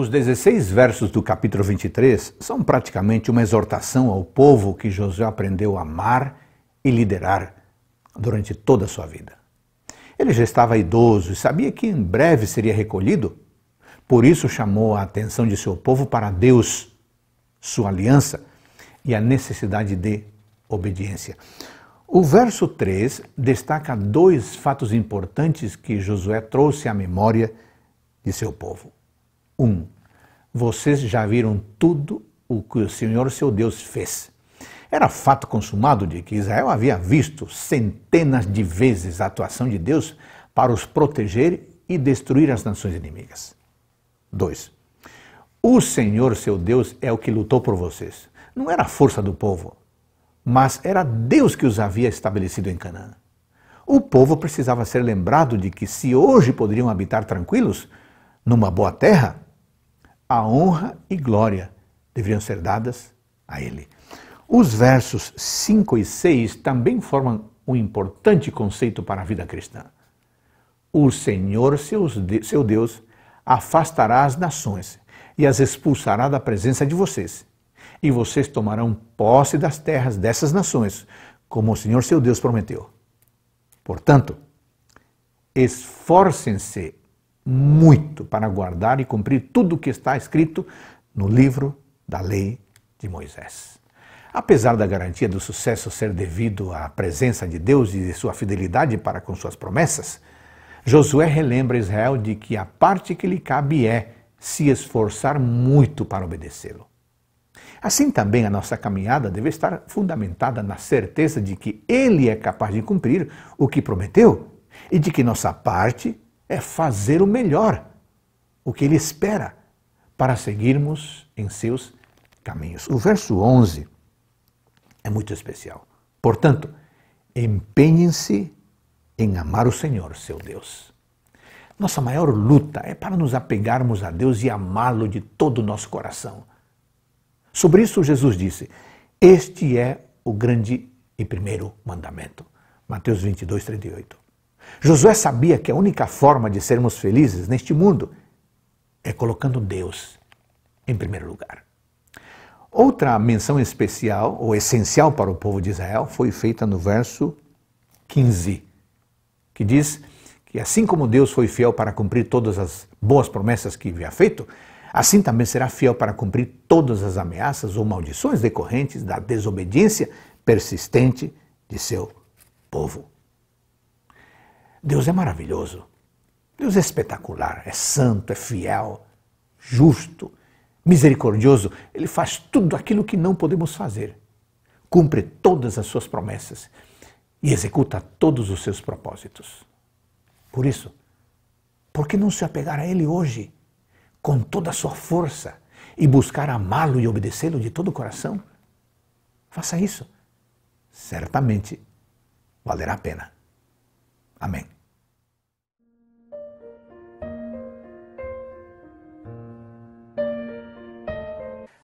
Os 16 versos do capítulo 23 são praticamente uma exortação ao povo que Josué aprendeu a amar e liderar durante toda a sua vida. Ele já estava idoso e sabia que em breve seria recolhido, por isso chamou a atenção de seu povo para Deus, sua aliança e a necessidade de obediência. O verso 3 destaca dois fatos importantes que Josué trouxe à memória de seu povo. 1. Vocês já viram tudo o que o Senhor seu Deus fez. Era fato consumado de que Israel havia visto centenas de vezes a atuação de Deus para os proteger e destruir as nações inimigas. 2. O Senhor seu Deus é o que lutou por vocês. Não era a força do povo, mas era Deus que os havia estabelecido em Canaã. O povo precisava ser lembrado de que, se hoje poderiam habitar tranquilos, numa boa terra, a honra e glória deveriam ser dadas a ele. Os versos 5 e 6 também formam um importante conceito para a vida cristã. O Senhor, seu Deus, afastará as nações e as expulsará da presença de vocês. E vocês tomarão posse das terras dessas nações, como o Senhor, seu Deus, prometeu. Portanto, esforcem-se muito para guardar e cumprir tudo o que está escrito no livro da lei de Moisés. Apesar da garantia do sucesso ser devido à presença de Deus e de sua fidelidade para com suas promessas, Josué relembra Israel de que a parte que lhe cabe é se esforçar muito para obedecê-lo. Assim também a nossa caminhada deve estar fundamentada na certeza de que Ele é capaz de cumprir o que prometeu e de que nossa parte é fazer o melhor, o que Ele espera, para seguirmos em seus caminhos. O verso 11 é muito especial. Portanto, empenhem-se em amar o Senhor, seu Deus. Nossa maior luta é para nos apegarmos a Deus e amá-lo de todo o nosso coração. Sobre isso, Jesus disse: Este é o grande e primeiro mandamento. Mateus 22, 38. Josué sabia que a única forma de sermos felizes neste mundo é colocando Deus em primeiro lugar. Outra menção especial ou essencial para o povo de Israel foi feita no verso 15, que diz que assim como Deus foi fiel para cumprir todas as boas promessas que havia feito, assim também será fiel para cumprir todas as ameaças ou maldições decorrentes da desobediência persistente de seu povo. Deus é maravilhoso. Deus é espetacular, é santo, é fiel, justo, misericordioso. Ele faz tudo aquilo que não podemos fazer. Cumpre todas as suas promessas e executa todos os seus propósitos. Por isso, por que não se apegar a Ele hoje, com toda a sua força, e buscar amá-lo e obedecê-lo de todo o coração? Faça isso. Certamente valerá a pena. Amén.